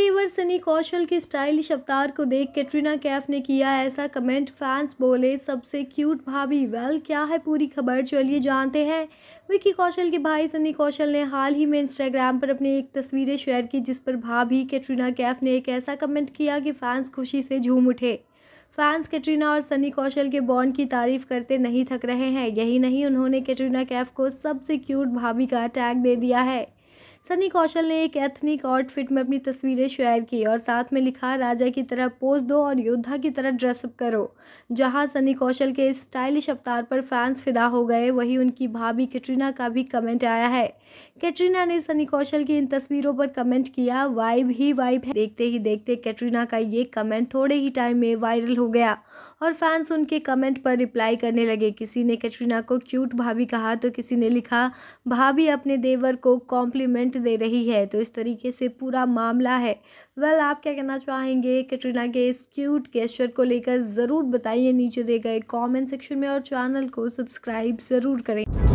तेवर सनी कौशल के स्टाइलिश अवतार को देख कैटरीना कैफ ने किया ऐसा कमेंट फैंस बोले सबसे क्यूट भाभी वेल क्या है पूरी खबर चलिए जानते हैं विकी कौशल के भाई सनी कौशल ने हाल ही में इंस्टाग्राम पर अपनी एक तस्वीरें शेयर की जिस पर भाभी कैटरीना कैफ ने एक ऐसा कमेंट किया कि फैंस खुशी से झूम उठे फैंस कैटरीना और सनी कौशल के बॉन्ड की तारीफ करते नहीं थक रहे हैं यही नहीं उन्होंने कैटरीना कैफ को सबसे क्यूट भाभी का टैग दे दिया है सनी कौशल ने एक एथनिक आउटफिट में अपनी तस्वीरें शेयर की और साथ में लिखा राजा की तरह पोज दो और योद्धा की तरह ड्रेसअप करो जहां सनी कौशल के स्टाइलिश अवतार पर फैंस फिदा हो गए वहीं उनकी भाभी कैटरीना का भी कमेंट आया है कैटरीना ने सनी कौशल की इन तस्वीरों पर कमेंट किया वाइब ही वाइब है देखते ही देखते कैटरीना का ये कमेंट थोड़े ही टाइम में वायरल हो गया और फैंस उनके कमेंट पर रिप्लाई करने लगे किसी ने कैटरीना को क्यूट भाभी कहा तो किसी ने लिखा भाभी अपने देवर को कॉम्प्लीमेंट कंटेंट दे रही है तो इस तरीके से पूरा मामला है वेल well, आप क्या कहना चाहेंगे कटरीना के इस क्यूट गेस्चर को लेकर ज़रूर बताइए नीचे दे गए कमेंट सेक्शन में और चैनल को सब्सक्राइब ज़रूर करें